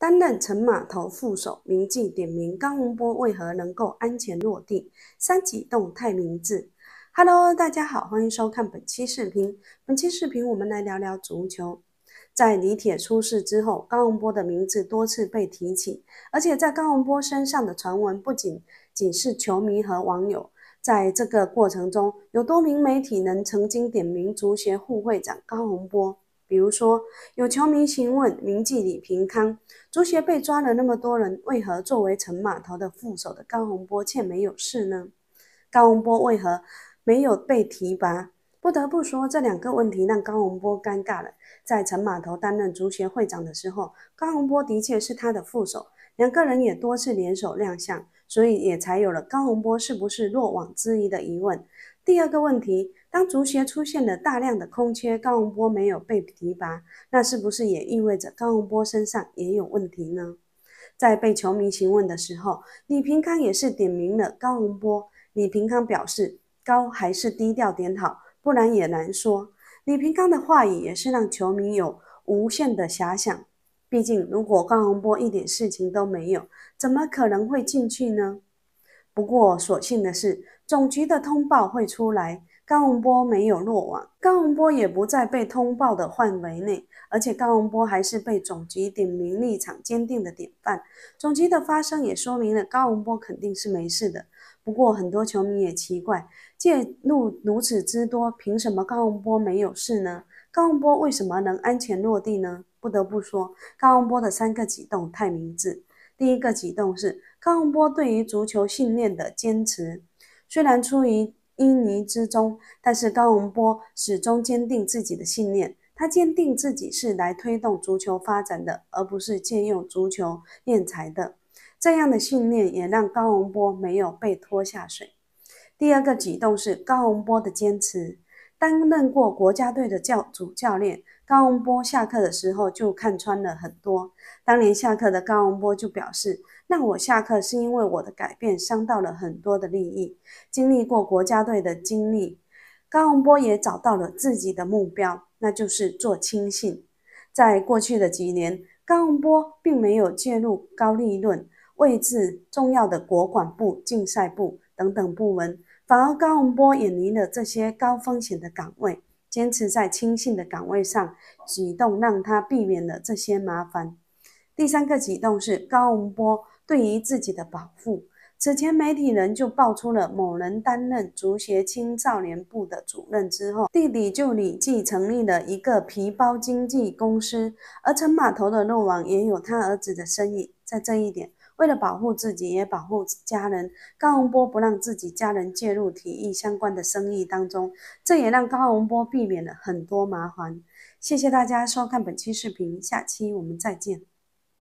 担任城码头副手，铭记点名高洪波为何能够安全落地？三级动态名字。Hello，大家好，欢迎收看本期视频。本期视频我们来聊聊足球。在李铁出事之后，高洪波的名字多次被提起，而且在高洪波身上的传闻不仅仅是球迷和网友。在这个过程中，有多名媒体人曾经点名足协副会长高洪波。比如说，有球迷询问，铭记李平康，足协被抓了那么多人，为何作为陈码头的副手的高洪波却没有事呢？高洪波为何没有被提拔？不得不说，这两个问题让高洪波尴尬了。在陈码头担任足协会长的时候，高洪波的确是他的副手，两个人也多次联手亮相，所以也才有了高洪波是不是落网之鱼的疑问。第二个问题，当足协出现了大量的空缺，高洪波没有被提拔，那是不是也意味着高洪波身上也有问题呢？在被球迷询问的时候，李平康也是点名了高洪波。李平康表示，高还是低调点好，不然也难说。李平康的话语也是让球迷有无限的遐想。毕竟，如果高洪波一点事情都没有，怎么可能会进去呢？不过，所幸的是，总局的通报会出来，高洪波没有落网，高洪波也不在被通报的范围内，而且高洪波还是被总局点名立场坚定的典范。总局的发声也说明了高洪波肯定是没事的。不过，很多球迷也奇怪，介入如此之多，凭什么高洪波没有事呢？高洪波为什么能安全落地呢？不得不说，高洪波的三个举动太明智。第一个举动是高洪波对于足球训练的坚持，虽然出于英泥之中，但是高洪波始终坚定自己的信念。他坚定自己是来推动足球发展的，而不是借用足球练财的。这样的信念也让高洪波没有被拖下水。第二个举动是高洪波的坚持。担任过国家队的教主教练高洪波下课的时候就看穿了很多。当年下课的高洪波就表示：“那我下课是因为我的改变伤到了很多的利益。”经历过国家队的经历，高洪波也找到了自己的目标，那就是做亲信。在过去的几年，高洪波并没有介入高利润、位置重要的国管部、竞赛部等等部门。反而高洪波远离了这些高风险的岗位，坚持在亲信的岗位上，举动让他避免了这些麻烦。第三个举动是高洪波对于自己的保护。此前媒体人就爆出了某人担任足协青少年部的主任之后，弟弟就立即成立了一个皮包经纪公司，而陈码头的路网也有他儿子的身影，在这一点。为了保护自己，也保护家人，高洪波不让自己家人介入体育相关的生意当中，这也让高洪波避免了很多麻烦。谢谢大家收看本期视频，下期我们再见。